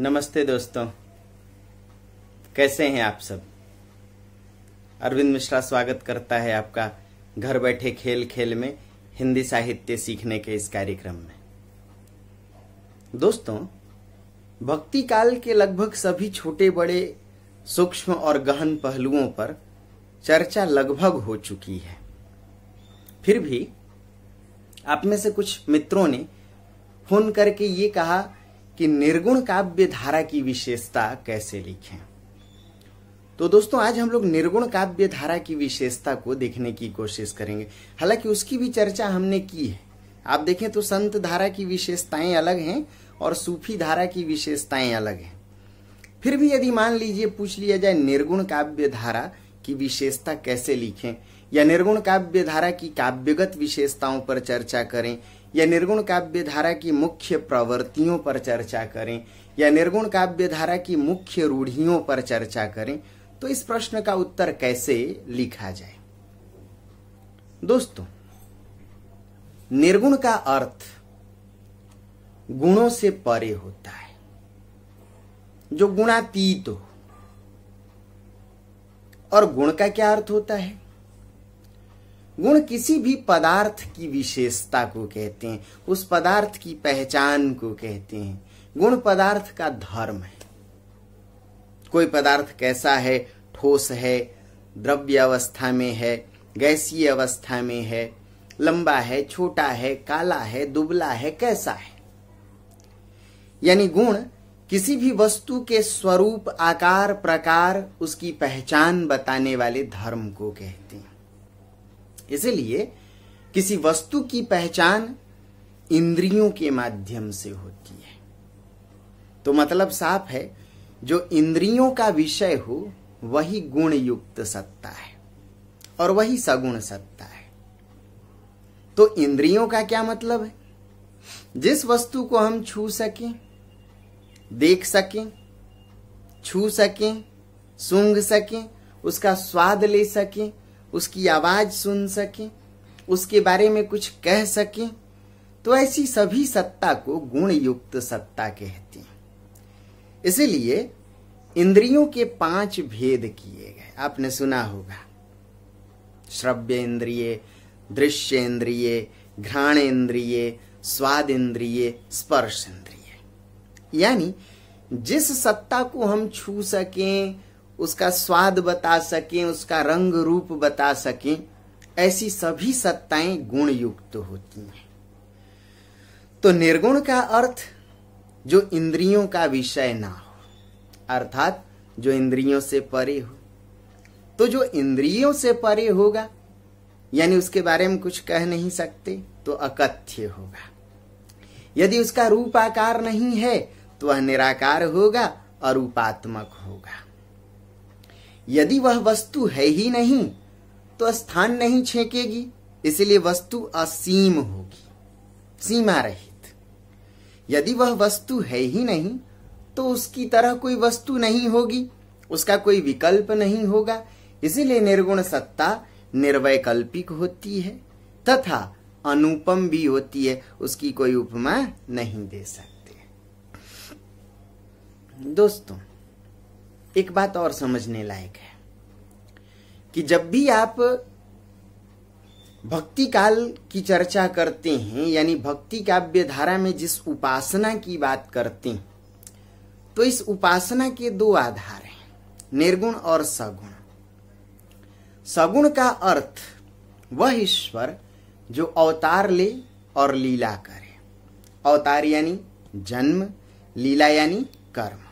नमस्ते दोस्तों कैसे हैं आप सब अरविंद मिश्रा स्वागत करता है आपका घर बैठे खेल खेल में हिंदी साहित्य सीखने के इस कार्यक्रम में दोस्तों भक्ति काल के लगभग सभी छोटे बड़े सूक्ष्म और गहन पहलुओं पर चर्चा लगभग हो चुकी है फिर भी आप में से कुछ मित्रों ने फोन करके ये कहा कि निर्गुण काव्य धारा की विशेषता कैसे लिखें तो दोस्तों आज हम लोग निर्गुण काव्य धारा की विशेषता को देखने की कोशिश करेंगे हालांकि उसकी भी चर्चा हमने की है आप देखें तो संत धारा की विशेषताएं अलग हैं और सूफी धारा की विशेषताएं अलग हैं फिर भी यदि मान लीजिए पूछ लिया जाए निर्गुण काव्य धारा की विशेषता कैसे लिखें या निर्गुण काव्य धारा की काव्यगत विशेषताओं पर चर्चा करें या निर्गुण काव्य धारा की मुख्य प्रवृत्तियों पर चर्चा करें या निर्गुण काव्य धारा की मुख्य रूढ़ियों पर चर्चा करें तो इस प्रश्न का उत्तर कैसे लिखा जाए दोस्तों निर्गुण का अर्थ गुणों से परे होता है जो गुणातीत हो और गुण का क्या अर्थ होता है गुण किसी भी पदार्थ की विशेषता को कहते हैं उस पदार्थ की पहचान को कहते हैं गुण पदार्थ का धर्म है कोई पदार्थ कैसा है ठोस है द्रव्य अवस्था में है गैसीय अवस्था में है लंबा है छोटा है काला है दुबला है कैसा है यानी गुण किसी भी वस्तु के स्वरूप आकार प्रकार उसकी पहचान बताने वाले धर्म को कहते हैं इसलिए किसी वस्तु की पहचान इंद्रियों के माध्यम से होती है तो मतलब साफ है जो इंद्रियों का विषय हो वही गुण युक्त सत्ता है और वही सगुण सत्ता है तो इंद्रियों का क्या मतलब है जिस वस्तु को हम छू सकें देख सकें छू सकें सूंघ सकें उसका स्वाद ले सकें उसकी आवाज सुन सकें उसके बारे में कुछ कह सकें तो ऐसी सभी सत्ता को गुण युक्त सत्ता कहती हैं इसलिए इंद्रियों के पांच भेद किए गए आपने सुना होगा श्रव्य इंद्रिय दृश्य इंद्रिय घ्राण इंद्रिय स्वाद इंद्रिय स्पर्श इंद्रिय यानी जिस सत्ता को हम छू सकें उसका स्वाद बता सकें उसका रंग रूप बता सकें ऐसी सभी सत्ताएं गुण युक्त तो होती हैं तो निर्गुण का अर्थ जो इंद्रियों का विषय ना हो अर्थात जो इंद्रियों से परे हो तो जो इंद्रियों से परे होगा यानी उसके बारे में कुछ कह नहीं सकते तो अकथ्य होगा यदि उसका रूप आकार नहीं है तो वह निराकार होगा और उपात्मक होगा यदि वह वस्तु है ही नहीं तो स्थान नहीं छेकेगी इसलिए वस्तु असीम होगी सीमा रहित यदि वह वस्तु है ही नहीं तो उसकी तरह कोई वस्तु नहीं होगी उसका कोई विकल्प नहीं होगा इसीलिए निर्गुण सत्ता निर्वैकल्पिक होती है तथा अनुपम भी होती है उसकी कोई उपमा नहीं दे सकते दोस्तों एक बात और समझने लायक है कि जब भी आप भक्ति काल की चर्चा करते हैं यानी भक्ति काव्य धारा में जिस उपासना की बात करते हैं तो इस उपासना के दो आधार हैं निर्गुण और सगुण सगुण का अर्थ वह ईश्वर जो अवतार ले और लीला करे अवतार यानी जन्म लीला यानी कर्म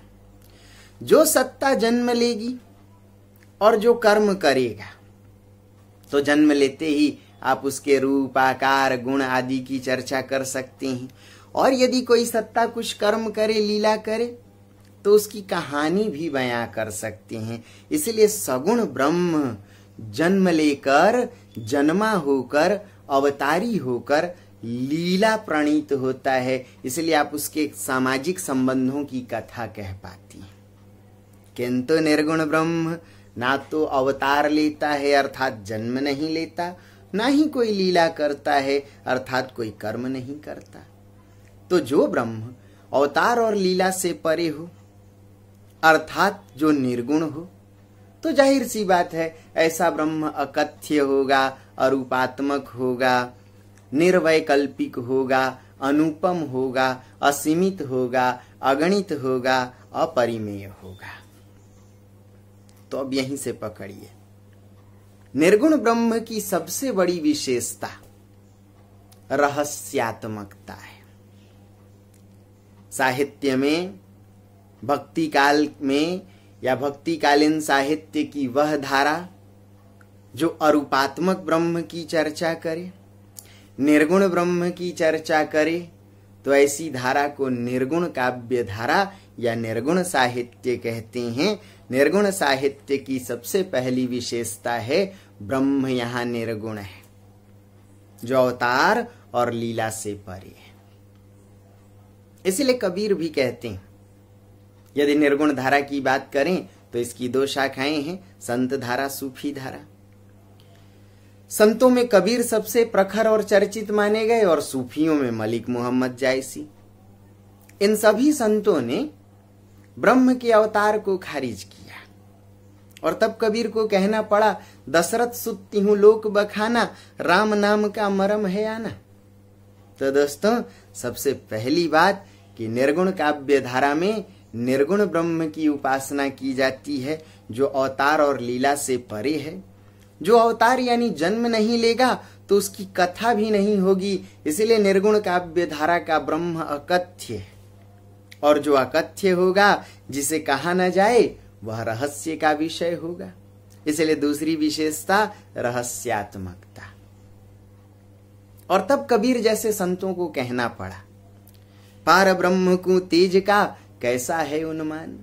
जो सत्ता जन्म लेगी और जो कर्म करेगा तो जन्म लेते ही आप उसके रूप आकार गुण आदि की चर्चा कर सकते हैं और यदि कोई सत्ता कुछ कर्म करे लीला करे तो उसकी कहानी भी बयां कर सकते हैं इसलिए सगुण ब्रह्म जन्म लेकर जन्मा होकर अवतारी होकर लीला प्रणीत होता है इसलिए आप उसके सामाजिक संबंधों की कथा कह पाती हैं किंतु निर्गुण ब्रह्म ना तो अवतार लेता है अर्थात जन्म नहीं लेता ना ही कोई लीला करता है अर्थात कोई कर्म नहीं करता तो जो ब्रह्म अवतार और लीला से परे हो अर्थात जो निर्गुण हो तो जाहिर सी बात है ऐसा ब्रह्म अकथ्य होगा अरूपात्मक होगा निर्वैकल्पिक होगा अनुपम होगा असीमित होगा अगणित होगा अपरिमेय होगा तो अब यहीं से पकड़िए निर्गुण ब्रह्म की सबसे बड़ी विशेषता रहस्यात्मकता है साहित्य में भक्ति काल में या भक्तिकालीन साहित्य की वह धारा जो अरूपात्मक ब्रह्म की चर्चा करे निर्गुण ब्रह्म की चर्चा करे तो ऐसी धारा को निर्गुण काव्य धारा या निर्गुण साहित्य कहते हैं निर्गुण साहित्य की सबसे पहली विशेषता है ब्रह्म यहां निर्गुण है जो अवतार और लीला से परे है इसीलिए कबीर भी कहते हैं यदि निर्गुण धारा की बात करें तो इसकी दो शाखाएं हैं संत धारा सूफी धारा संतों में कबीर सबसे प्रखर और चर्चित माने गए और सूफियों में मलिक मोहम्मद जायसी इन सभी संतों ने ब्रह्म के अवतार को खारिज किया और तब कबीर को कहना पड़ा दशरथ सुत्ती हूं लोक बखाना राम नाम का मरम है आना तो दोस्तों सबसे पहली बात कि निर्गुण काव्य धारा में निर्गुण ब्रह्म की उपासना की जाती है जो अवतार और लीला से परे है जो अवतार यानी जन्म नहीं लेगा तो उसकी कथा भी नहीं होगी इसलिए निर्गुण काव्य धारा का ब्रह्म अकथ्य है और जो अकथ्य होगा जिसे कहा न जाए वह रहस्य का विषय होगा इसलिए दूसरी विशेषता रहस्यात्मकता और तब कबीर जैसे संतों को कहना पड़ा पार ब्रह्म को तेज का कैसा है उन्मान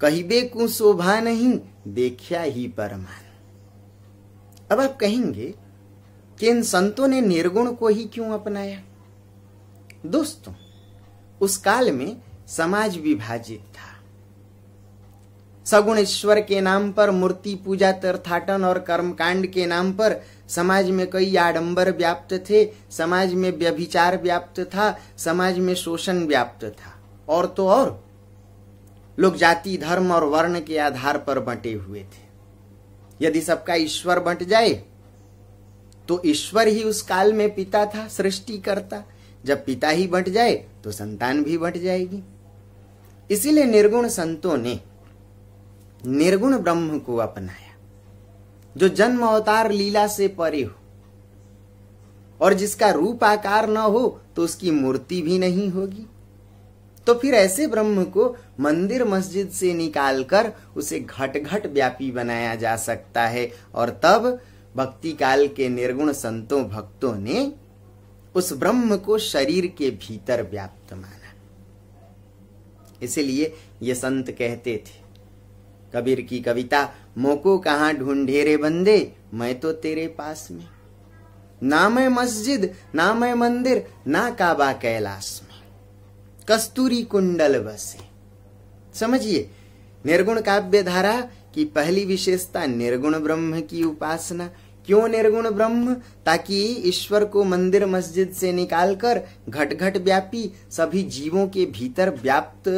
कहिबे को शोभा नहीं देखा ही परमान अब आप कहेंगे कि इन संतों ने निर्गुण को ही क्यों अपनाया दोस्तों उस काल में समाज विभाजित था सगुण ईश्वर के नाम पर मूर्ति पूजा तीर्थाटन और कर्मकांड के नाम पर समाज में कई आडंबर व्याप्त थे समाज में व्यभिचार व्याप्त था समाज में शोषण व्याप्त था और तो और लोग जाति धर्म और वर्ण के आधार पर बंटे हुए थे यदि सबका ईश्वर बंट जाए तो ईश्वर ही उस काल में पिता था सृष्टि करता जब पिता ही बट जाए तो संतान भी बट जाएगी इसीलिए निर्गुण संतों ने निर्गुण ब्रह्म को अपनाया जो जन्म अवतार लीला से परे हो और जिसका रूप आकार न हो तो उसकी मूर्ति भी नहीं होगी तो फिर ऐसे ब्रह्म को मंदिर मस्जिद से निकालकर उसे घट घट व्यापी बनाया जा सकता है और तब भक्ति काल के निर्गुण संतों भक्तों ने उस ब्रह्म को शरीर के भीतर व्याप्त माना इसलिए ये संत कहते थे कबीर की कविता मोको कहा ढूंढे रे बंदे मैं तो तेरे पास में ना मैं मस्जिद ना मैं मंदिर ना काबा कैलाश में कस्तूरी कुंडल बसे समझिए निर्गुण काव्य धारा की पहली विशेषता निर्गुण ब्रह्म की उपासना क्यों निर्गुण ब्रह्म ताकि ईश्वर को मंदिर मस्जिद से निकालकर घट घट व्यापी सभी जीवों के भीतर व्याप्त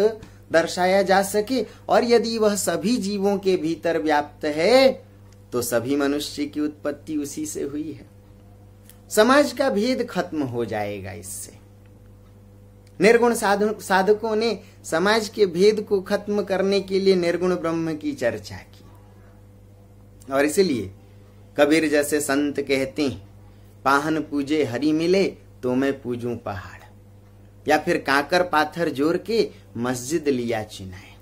दर्शाया जा सके और यदि वह सभी जीवों के भीतर व्याप्त है तो सभी मनुष्य की उत्पत्ति उसी से हुई है समाज का भेद खत्म हो जाएगा इससे निर्गुण साधु, साधकों ने समाज के भेद को खत्म करने के लिए निर्गुण ब्रह्म की चर्चा की और इसलिए कबीर जैसे संत कहते पाहन पूजे हरि मिले तो मैं पूजू पहाड़ या फिर काकर पाथर जोर के मस्जिद लिया चिनाए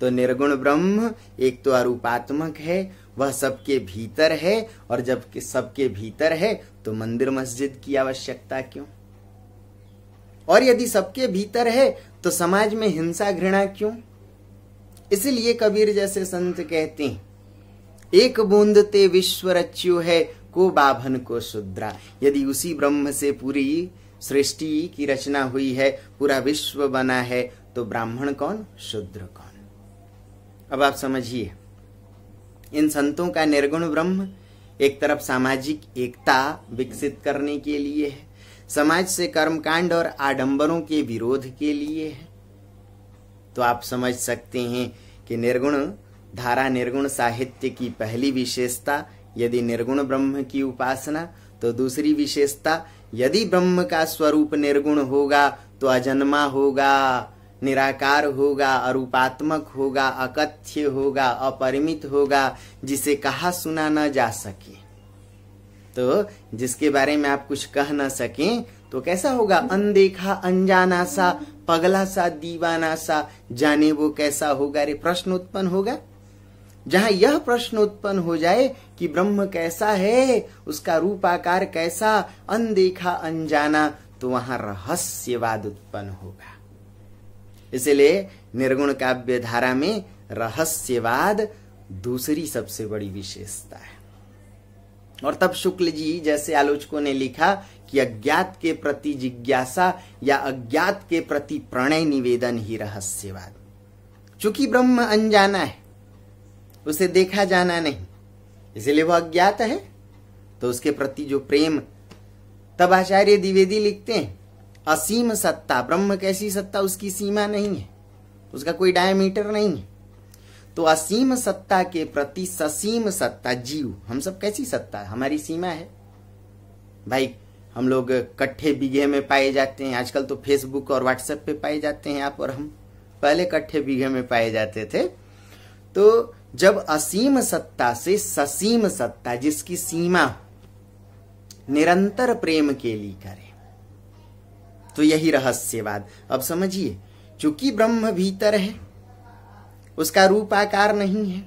तो निर्गुण ब्रह्म एक तो अरूपात्मक है वह सबके भीतर है और जब सबके भीतर है तो मंदिर मस्जिद की आवश्यकता क्यों और यदि सबके भीतर है तो समाज में हिंसा घृणा क्यों इसलिए कबीर जैसे संत कहते हैं एक बूंद ते विश्व रच्यु है को बाभन को शुद्रा यदि उसी ब्रह्म से पूरी सृष्टि की रचना हुई है पूरा विश्व बना है तो ब्राह्मण कौन शुद्र कौन अब आप समझिए इन संतों का निर्गुण ब्रह्म एक तरफ सामाजिक एकता विकसित करने के लिए है समाज से कर्मकांड और आडंबरों के विरोध के लिए है तो आप समझ सकते हैं कि निर्गुण धारा निर्गुण साहित्य की पहली विशेषता यदि निर्गुण ब्रह्म की उपासना तो दूसरी विशेषता यदि ब्रह्म का स्वरूप निर्गुण होगा तो अजन्मा होगा निराकार होगा अरूपात्मक होगा अकथ्य होगा अपरिमित होगा जिसे कहा सुना न जा सके तो जिसके बारे में आप कुछ कह ना सके तो कैसा होगा अनदेखा अनजाना सा पगला सा दीवाना सा जाने वो कैसा होगा रे प्रश्न उत्पन्न होगा जहां यह प्रश्न उत्पन्न हो जाए कि ब्रह्म कैसा है उसका रूप आकार कैसा अनदेखा अनजाना तो वहां रहस्यवाद उत्पन्न होगा इसलिए निर्गुण काव्य धारा में रहस्यवाद दूसरी सबसे बड़ी विशेषता है और तब शुक्ल जी जैसे आलोचकों ने लिखा कि अज्ञात के प्रति जिज्ञासा या अज्ञात के प्रति प्रणय निवेदन ही रहस्यवाद चूंकि ब्रह्म अनजाना है उसे देखा जाना नहीं इसलिए वह अज्ञात है तो उसके प्रति जो प्रेम तब आचार्य द्विवेदी लिखते हैं असीम सत्ता ब्रह्म कैसी सत्ता उसकी सीमा नहीं है उसका कोई डायमीटर नहीं है तो असीम सत्ता के प्रति ससीम सत्ता जीव हम सब कैसी सत्ता हमारी सीमा है भाई हम लोग कट्ठे बीघे में पाए जाते हैं आजकल तो फेसबुक और व्हाट्सएप पे पाए जाते हैं आप और हम पहले कट्ठे बीघे में पाए जाते थे तो जब असीम सत्ता से ससीम सत्ता जिसकी सीमा निरंतर प्रेम के लिए करे तो यही रहस्यवाद अब समझिए चूंकि ब्रह्म भीतर है उसका रूप आकार नहीं है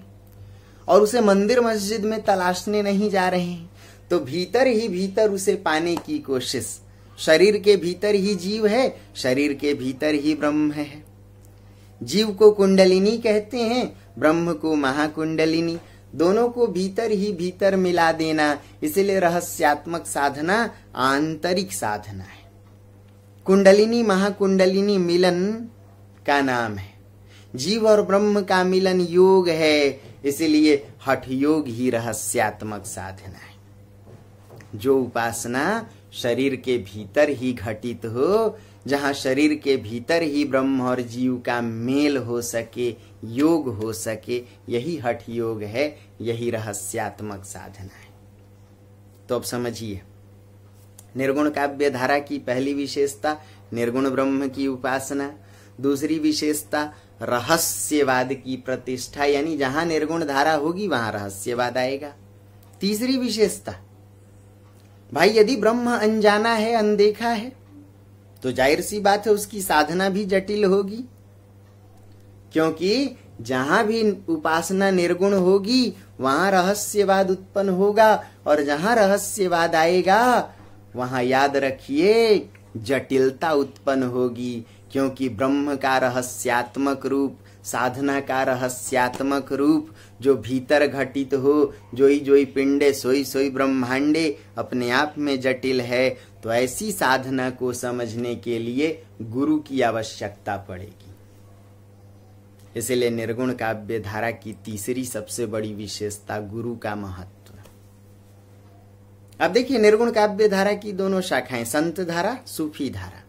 और उसे मंदिर मस्जिद में तलाशने नहीं जा रहे हैं तो भीतर ही भीतर उसे पाने की कोशिश शरीर के भीतर ही जीव है शरीर के भीतर ही ब्रह्म है जीव को कुंडलिनी कहते हैं ब्रह्म को महाकुंडलिनी दोनों को भीतर ही भीतर मिला देना इसलिए रहस्यात्मक साधना आंतरिक साधना है कुंडलिनी महाकुंडलिनी मिलन का नाम है जीव और ब्रह्म का मिलन योग है इसलिए हठ योग ही रहस्यात्मक साधना है जो उपासना शरीर के भीतर ही घटित हो जहां शरीर के भीतर ही ब्रह्म और जीव का मेल हो सके योग हो सके यही हठ योग है यही रहस्यात्मक साधना है तो अब समझिए निर्गुण काव्य धारा की पहली विशेषता निर्गुण ब्रह्म की उपासना दूसरी विशेषता रहस्यवाद की प्रतिष्ठा यानी जहां निर्गुण धारा होगी वहां रहस्यवाद आएगा तीसरी विशेषता भाई यदि ब्रह्म अनजाना है अनदेखा है तो जाहिर सी बात है उसकी साधना भी जटिल होगी क्योंकि जहां भी उपासना निर्गुण होगी वहां रहस्यवाद उत्पन्न होगा और जहां रहस्यवाद आएगा वहां याद रखिए जटिलता उत्पन्न होगी क्योंकि ब्रह्म का रहस्यात्मक रूप साधना का रहस्यात्मक रूप जो भीतर घटित हो जोई जोई पिंडे सोई सोई ब्रह्मांडे अपने आप में जटिल है तो ऐसी साधना को समझने के लिए गुरु की आवश्यकता पड़ेगी इसलिए निर्गुण काव्य धारा की तीसरी सबसे बड़ी विशेषता गुरु का महत्व अब देखिए निर्गुण काव्य धारा की दोनों शाखाएं संत धारा सूफी धारा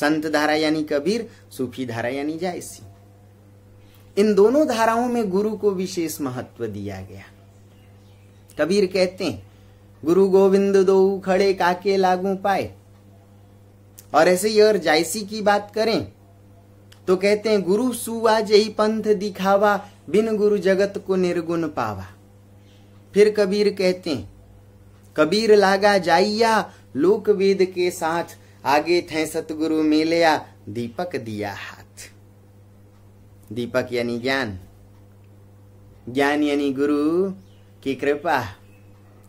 संत धारा यानी कबीर सूफी धारा यानी जायसी इन दोनों धाराओं में गुरु को विशेष महत्व दिया गया कबीर कहते हैं गुरु गोविंद दो खड़े काके लागू पाए और ऐसे ही और जायसी की बात करें तो कहते हैं गुरु सुवा ही पंथ दिखावा बिन गुरु जगत को निर्गुण पावा फिर कबीर कहते हैं कबीर लागा जाइया लोक वेद के साथ आगे थे सतगुरु मिलया दीपक दिया हाथ दीपक यानी ज्ञान ज्ञान यानी गुरु की कृपा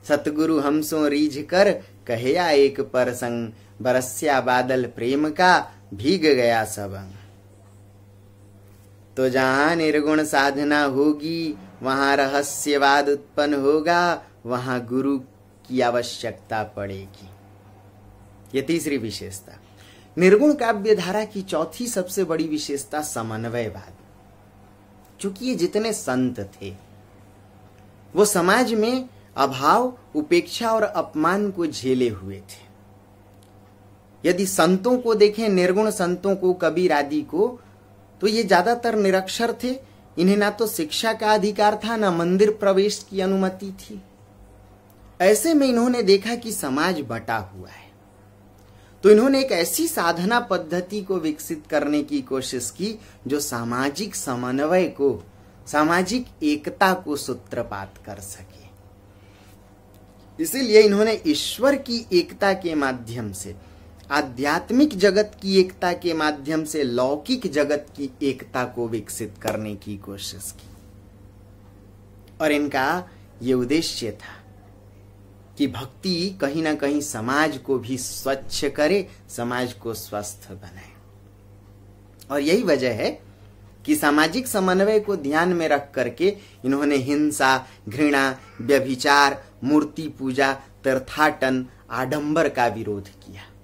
सतगुरु हमसो रीझ कर कहया एक परसंग बरस्या बादल प्रेम का भीग गया सबंग तो जहाँ निर्गुण साधना होगी वहाँ रहस्यवाद उत्पन्न होगा वहाँ गुरु की आवश्यकता पड़ेगी ये तीसरी विशेषता निर्गुण काव्य धारा की चौथी सबसे बड़ी विशेषता समन्वयवाद क्योंकि ये जितने संत थे वो समाज में अभाव उपेक्षा और अपमान को झेले हुए थे यदि संतों को देखें निर्गुण संतों को कबीर आदि को तो ये ज्यादातर निरक्षर थे इन्हें ना तो शिक्षा का अधिकार था ना मंदिर प्रवेश की अनुमति थी ऐसे में इन्होंने देखा कि समाज बटा हुआ है तो इन्होंने एक ऐसी साधना पद्धति को विकसित करने की कोशिश की जो सामाजिक समन्वय को सामाजिक एकता को सूत्रपात कर सके इसीलिए इन्होंने ईश्वर की एकता के माध्यम से आध्यात्मिक जगत की एकता के माध्यम से लौकिक जगत की एकता को विकसित करने की कोशिश की और इनका ये उद्देश्य था कि भक्ति कहीं ना कहीं समाज को भी स्वच्छ करे समाज को स्वस्थ बनाए और यही वजह है कि सामाजिक समन्वय को ध्यान में रख करके इन्होंने हिंसा घृणा व्यभिचार मूर्ति पूजा तीर्थाटन आडंबर का विरोध किया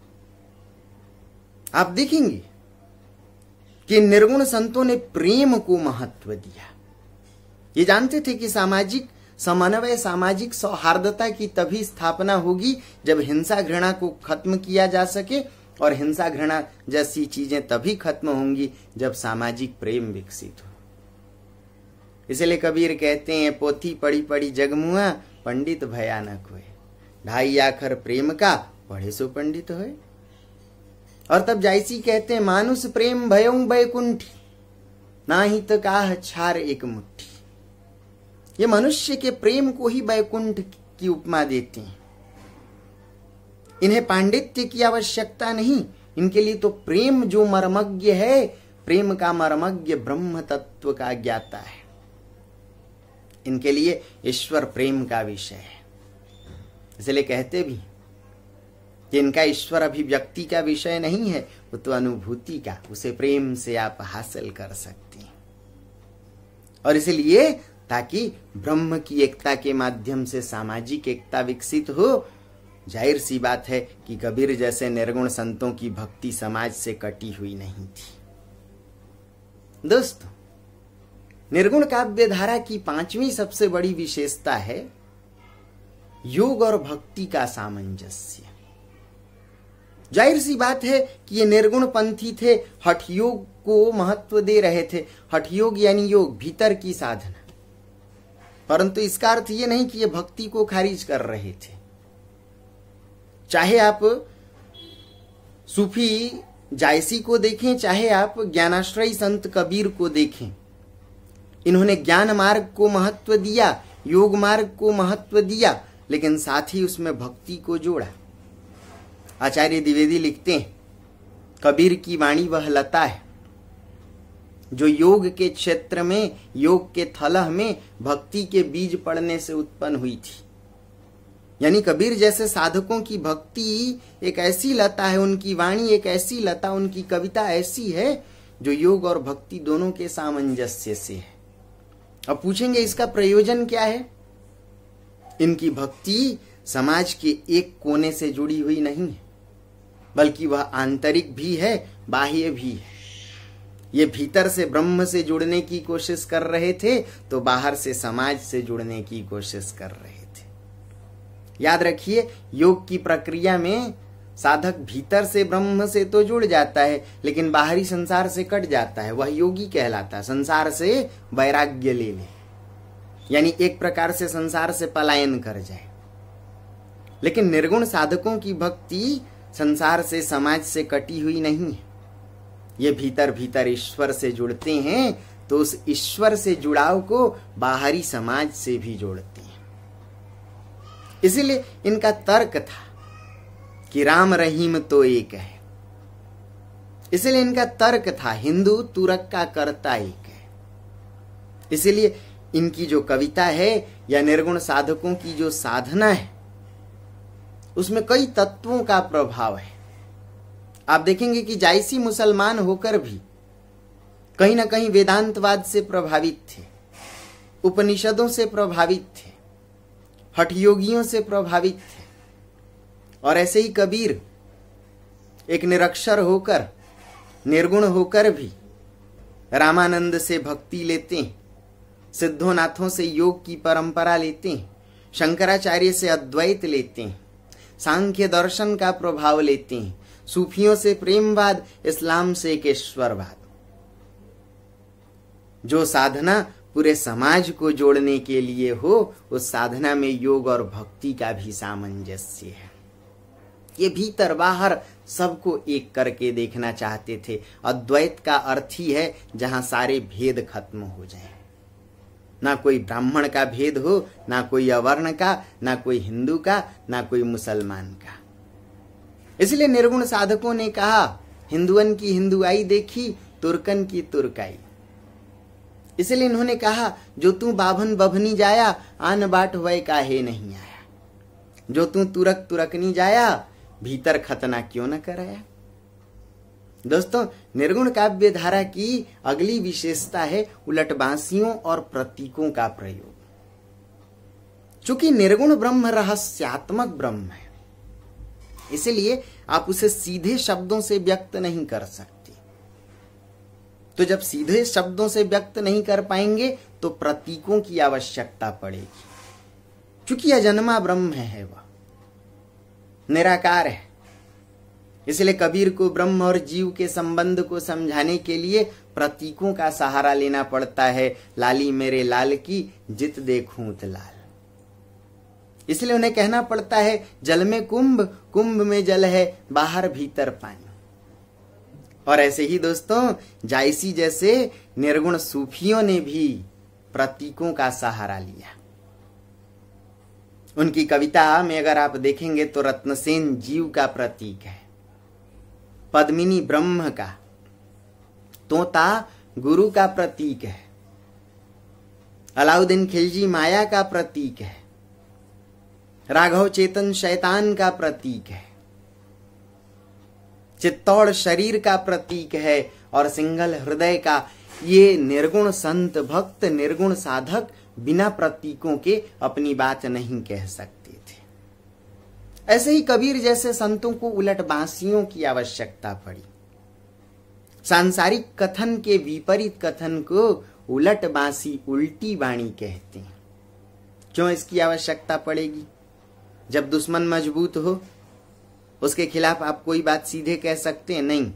आप देखेंगे कि निर्गुण संतों ने प्रेम को महत्व दिया ये जानते थे कि सामाजिक समन्वय सामाजिक सौहार्दता की तभी स्थापना होगी जब हिंसा घृणा को खत्म किया जा सके और हिंसा घृणा जैसी चीजें तभी खत्म होंगी जब सामाजिक प्रेम विकसित हो इसलिए कबीर कहते हैं पोथी पड़ी पड़ी जगमुआ पंडित भयानक हुए ढाई आखर प्रेम का पढ़े सो पंडित हुए और तब जायसी कहते हैं मानुष प्रेम भयो बैकुंठी ना ही तो काह छार एक मुट्ठी ये मनुष्य के प्रेम को ही बैकुंठ की उपमा देते हैं इन्हें पांडित्य की आवश्यकता नहीं इनके लिए तो प्रेम जो मर्मज्ञ है प्रेम का मर्मज्ञ ब्रह्म तत्व का ज्ञाता है इनके लिए ईश्वर प्रेम का विषय है इसलिए कहते भी जिनका ईश्वर अभिव्यक्ति का विषय नहीं है वो तो अनुभूति का उसे प्रेम से आप हासिल कर सकते हैं और इसलिए ताकि ब्रह्म की एकता के माध्यम से सामाजिक एकता विकसित हो जाहिर सी बात है कि कबीर जैसे निर्गुण संतों की भक्ति समाज से कटी हुई नहीं थी दोस्तों निर्गुण काव्य धारा की पांचवी सबसे बड़ी विशेषता है योग और भक्ति का सामंजस्य जाहिर सी बात है कि ये निर्गुण पंथी थे हठ योग को महत्व दे रहे थे हठ योग यानी योग भीतर की साधना परंतु इसका अर्थ ये नहीं कि ये भक्ति को खारिज कर रहे थे चाहे आप सूफी जायसी को देखें चाहे आप ज्ञानाश्रय संत कबीर को देखें इन्होंने ज्ञान मार्ग को महत्व दिया योग मार्ग को महत्व दिया लेकिन साथ ही उसमें भक्ति को जोड़ा आचार्य द्विवेदी लिखते हैं कबीर की वाणी वह लता है जो योग के क्षेत्र में योग के थलह में भक्ति के बीज पड़ने से उत्पन्न हुई थी यानी कबीर जैसे साधकों की भक्ति एक ऐसी लता है उनकी वाणी एक ऐसी लता उनकी कविता ऐसी है जो योग और भक्ति दोनों के सामंजस्य से है अब पूछेंगे इसका प्रयोजन क्या है इनकी भक्ति समाज के एक कोने से जुड़ी हुई नहीं है बल्कि वह आंतरिक भी है बाह्य भी है ये भीतर से ब्रह्म से जुड़ने की कोशिश कर रहे थे तो बाहर से समाज से जुड़ने की कोशिश कर रहे थे याद रखिए योग की प्रक्रिया में साधक भीतर से ब्रह्म से तो जुड़ जाता है लेकिन बाहरी संसार से कट जाता है वह योगी कहलाता है संसार से वैराग्य ले ले यानी एक प्रकार से संसार से पलायन कर जाए लेकिन निर्गुण साधकों की भक्ति संसार से समाज से कटी हुई नहीं है ये भीतर भीतर ईश्वर से जुड़ते हैं तो उस ईश्वर से जुड़ाव को बाहरी समाज से भी जोड़ते हैं इसीलिए इनका तर्क था कि राम रहीम तो एक है इसलिए इनका तर्क था हिंदू तुरक का करता एक है इसलिए इनकी जो कविता है या निर्गुण साधकों की जो साधना है उसमें कई तत्वों का प्रभाव है आप देखेंगे कि जायसी मुसलमान होकर भी कहीं ना कहीं वेदांतवाद से प्रभावित थे उपनिषदों से प्रभावित थे हठयोगियों से प्रभावित थे और ऐसे ही कबीर एक निरक्षर होकर निर्गुण होकर भी रामानंद से भक्ति लेते हैं सिद्धोनाथों से योग की परंपरा लेते हैं शंकराचार्य से अद्वैत लेते हैं सांख्य दर्शन का प्रभाव लेती हैं सूफियों से प्रेमवाद इस्लाम से एकेश्वरवाद जो साधना पूरे समाज को जोड़ने के लिए हो उस साधना में योग और भक्ति का भी सामंजस्य है ये भीतर बाहर सबको एक करके देखना चाहते थे अद्वैत का अर्थ ही है जहां सारे भेद खत्म हो जाएं। ना कोई ब्राह्मण का भेद हो ना कोई अवर्ण का ना कोई हिंदू का ना कोई मुसलमान का इसलिए निर्गुण साधकों ने कहा हिंदुअन की हिंदुआई देखी तुर्कन की तुर्काई इसलिए इन्होंने कहा जो तू बाभन बभनी जाया आन बाट का हे नहीं आया जो तू तुरक तुरकनी जाया भीतर खतना क्यों न कराया दोस्तों निर्गुण काव्य धारा की अगली विशेषता है बांसियों और प्रतीकों का प्रयोग चूंकि निर्गुण ब्रह्म रहस्यात्मक ब्रह्म है इसलिए आप उसे सीधे शब्दों से व्यक्त नहीं कर सकते तो जब सीधे शब्दों से व्यक्त नहीं कर पाएंगे तो प्रतीकों की आवश्यकता पड़ेगी क्योंकि अजन्मा ब्रह्म है वह निराकार है इसलिए कबीर को ब्रह्म और जीव के संबंध को समझाने के लिए प्रतीकों का सहारा लेना पड़ता है लाली मेरे लाल की जित देखू उत तो लाल इसलिए उन्हें कहना पड़ता है जल में कुंभ कुंभ में जल है बाहर भीतर पानी और ऐसे ही दोस्तों जायसी जैसे निर्गुण सूफियों ने भी प्रतीकों का सहारा लिया उनकी कविता में अगर आप देखेंगे तो रत्नसेन जीव का प्रतीक है पद्मिनी ब्रह्म का तोता गुरु का प्रतीक है अलाउद्दीन खिलजी माया का प्रतीक है राघव चेतन शैतान का प्रतीक है चित्तौड़ शरीर का प्रतीक है और सिंगल हृदय का ये निर्गुण संत भक्त निर्गुण साधक बिना प्रतीकों के अपनी बात नहीं कह सकते ऐसे ही कबीर जैसे संतों को उलट बांसियों की आवश्यकता पड़ी सांसारिक कथन के विपरीत कथन को उलट बांसी उल्टी वाणी कहते हैं क्यों इसकी आवश्यकता पड़ेगी जब दुश्मन मजबूत हो उसके खिलाफ आप कोई बात सीधे कह सकते हैं नहीं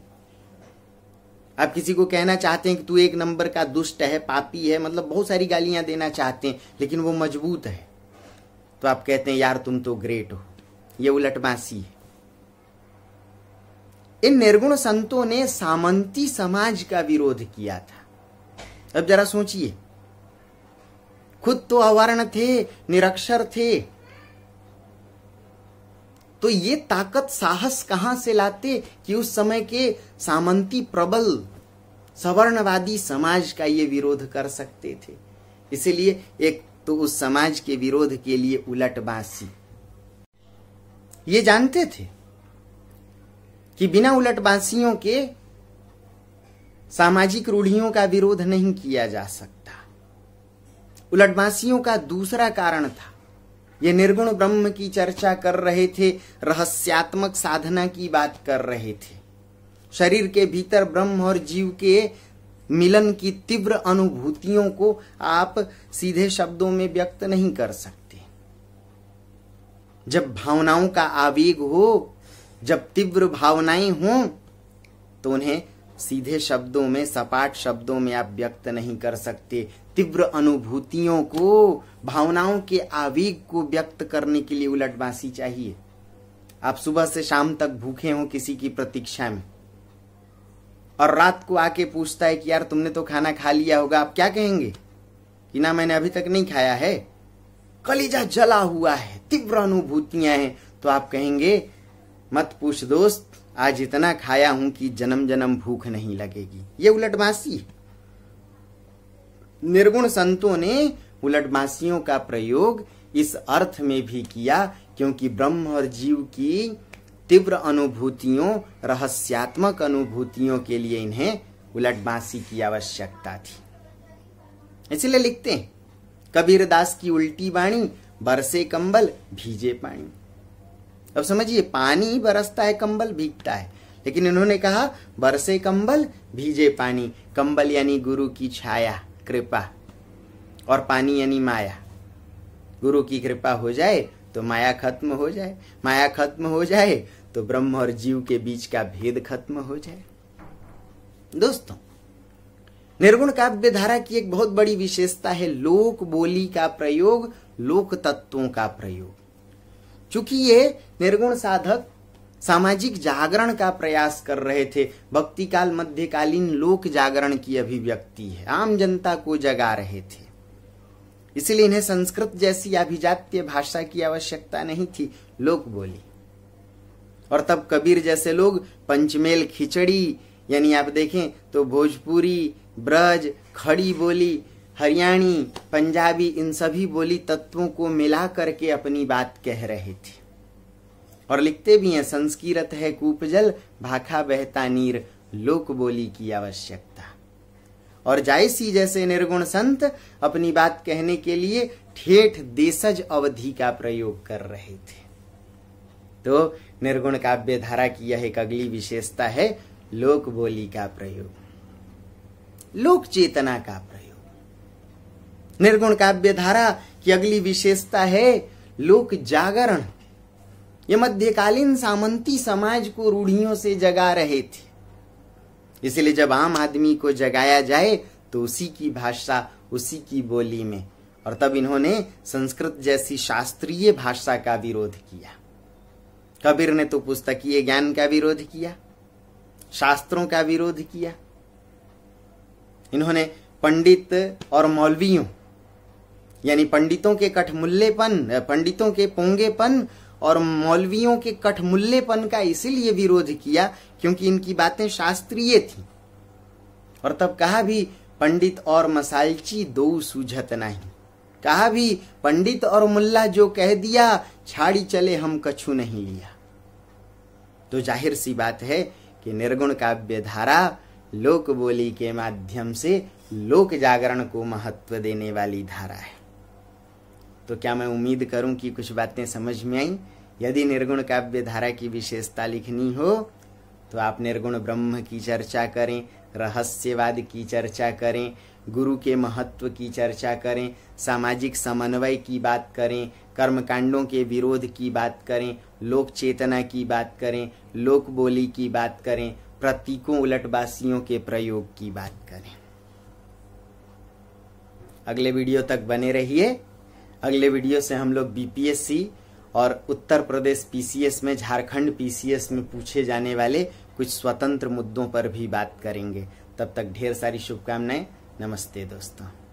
आप किसी को कहना चाहते हैं कि तू एक नंबर का दुष्ट है पापी है मतलब बहुत सारी गालियां देना चाहते हैं लेकिन वो मजबूत है तो आप कहते हैं यार तुम तो ग्रेट हो ये उलटबासी इन निर्गुण संतों ने सामंती समाज का विरोध किया था अब जरा सोचिए खुद तो अवर्ण थे निरक्षर थे तो ये ताकत साहस कहां से लाते कि उस समय के सामंती प्रबल सवर्णवादी समाज का ये विरोध कर सकते थे इसलिए एक तो उस समाज के विरोध के लिए उलटबासी ये जानते थे कि बिना बांसियों के सामाजिक रूढ़ियों का विरोध नहीं किया जा सकता बांसियों का दूसरा कारण था ये निर्गुण ब्रह्म की चर्चा कर रहे थे रहस्यात्मक साधना की बात कर रहे थे शरीर के भीतर ब्रह्म और जीव के मिलन की तीव्र अनुभूतियों को आप सीधे शब्दों में व्यक्त नहीं कर सकते जब भावनाओं का आवेग हो जब तीव्र भावनाएं हो तो उन्हें सीधे शब्दों में सपाट शब्दों में आप व्यक्त नहीं कर सकते तीव्र अनुभूतियों को भावनाओं के आवेग को व्यक्त करने के लिए उलटबासी चाहिए आप सुबह से शाम तक भूखे हो किसी की प्रतीक्षा में और रात को आके पूछता है कि यार तुमने तो खाना खा लिया होगा आप क्या कहेंगे कि ना मैंने अभी तक नहीं खाया है कलीजा जला हुआ है तीव्र अनुभूतियां हैं तो आप कहेंगे मत पूछ दोस्त आज इतना खाया हूं कि जन्म जन्म भूख नहीं लगेगी ये उलटमासी निर्गुण संतों ने उलटमासियों का प्रयोग इस अर्थ में भी किया क्योंकि ब्रह्म और जीव की तीव्र अनुभूतियों रहस्यात्मक अनुभूतियों के लिए इन्हें उलटमासी की आवश्यकता थी इसलिए लिखते हैं कबीर दास की उल्टी वाणी बरसे कंबल भीजे पानी अब समझिए पानी बरसता है कंबल भीगता है लेकिन इन्होंने कहा बरसे कंबल भीजे पानी कंबल यानी गुरु की छाया कृपा और पानी यानी माया गुरु की कृपा हो जाए तो माया खत्म हो जाए माया खत्म हो जाए तो ब्रह्म और जीव के बीच का भेद खत्म हो जाए दोस्तों निर्गुण काव्य धारा की एक बहुत बड़ी विशेषता है लोक बोली का प्रयोग लोक तत्वों का प्रयोग चूंकि ये निर्गुण साधक सामाजिक जागरण का प्रयास कर रहे थे भक्ति काल मध्यकालीन लोक जागरण की अभिव्यक्ति है आम जनता को जगा रहे थे इसलिए इन्हें संस्कृत जैसी अभिजात्य भाषा की आवश्यकता नहीं थी लोक बोली और तब कबीर जैसे लोग पंचमेल खिचड़ी यानी आप देखें तो भोजपुरी ब्रज खड़ी बोली हरियाणी पंजाबी इन सभी बोली तत्वों को मिला करके अपनी बात कह रहे थे और लिखते भी हैं संस्कृत है कूपजल भाखा बहता नीर लोक बोली की आवश्यकता और जायसी जैसे निर्गुण संत अपनी बात कहने के लिए ठेठ देशज अवधि का प्रयोग कर रहे थे तो निर्गुण काव्य धारा की यह एक अगली विशेषता है लोक बोली का प्रयोग लोक चेतना का प्रयोग निर्गुण काव्य धारा की अगली विशेषता है लोक जागरण ये मध्यकालीन सामंती समाज को रूढ़ियों से जगा रहे थे इसलिए जब आम आदमी को जगाया जाए तो उसी की भाषा उसी की बोली में और तब इन्होंने संस्कृत जैसी शास्त्रीय भाषा का विरोध किया कबीर ने तो पुस्तकीय ज्ञान का विरोध किया शास्त्रों का विरोध किया इन्होंने पंडित और मौलवियों यानी पंडितों के कठमुल्लेपन पंडितों के पोंगेपन और मौलवियों के कठमुल्लेपन का इसीलिए विरोध किया क्योंकि इनकी बातें शास्त्रीय थी और तब कहा भी पंडित और मसालची दो सूझत नहीं कहा भी पंडित और मुल्ला जो कह दिया छाड़ी चले हम कछु नहीं लिया तो जाहिर सी बात है कि निर्गुण काव्य धारा लोक बोली के माध्यम से लोक जागरण को महत्व देने वाली धारा है तो क्या मैं उम्मीद करूं कि कुछ बातें समझ में आई यदि निर्गुण काव्य धारा की विशेषता लिखनी हो तो आप निर्गुण ब्रह्म की चर्चा करें रहस्यवाद की चर्चा करें गुरु के महत्व की चर्चा करें सामाजिक समन्वय की बात करें कर्मकांडों के विरोध की बात करें लोक चेतना की बात करें लोक बोली की बात करें प्रतीकों उलटवासियों के प्रयोग की बात करें अगले वीडियो तक बने रहिए अगले वीडियो से हम लोग बीपीएससी और उत्तर प्रदेश पीसीएस में झारखंड पीसीएस में पूछे जाने वाले कुछ स्वतंत्र मुद्दों पर भी बात करेंगे तब तक ढेर सारी शुभकामनाएं नमस्ते दोस्तों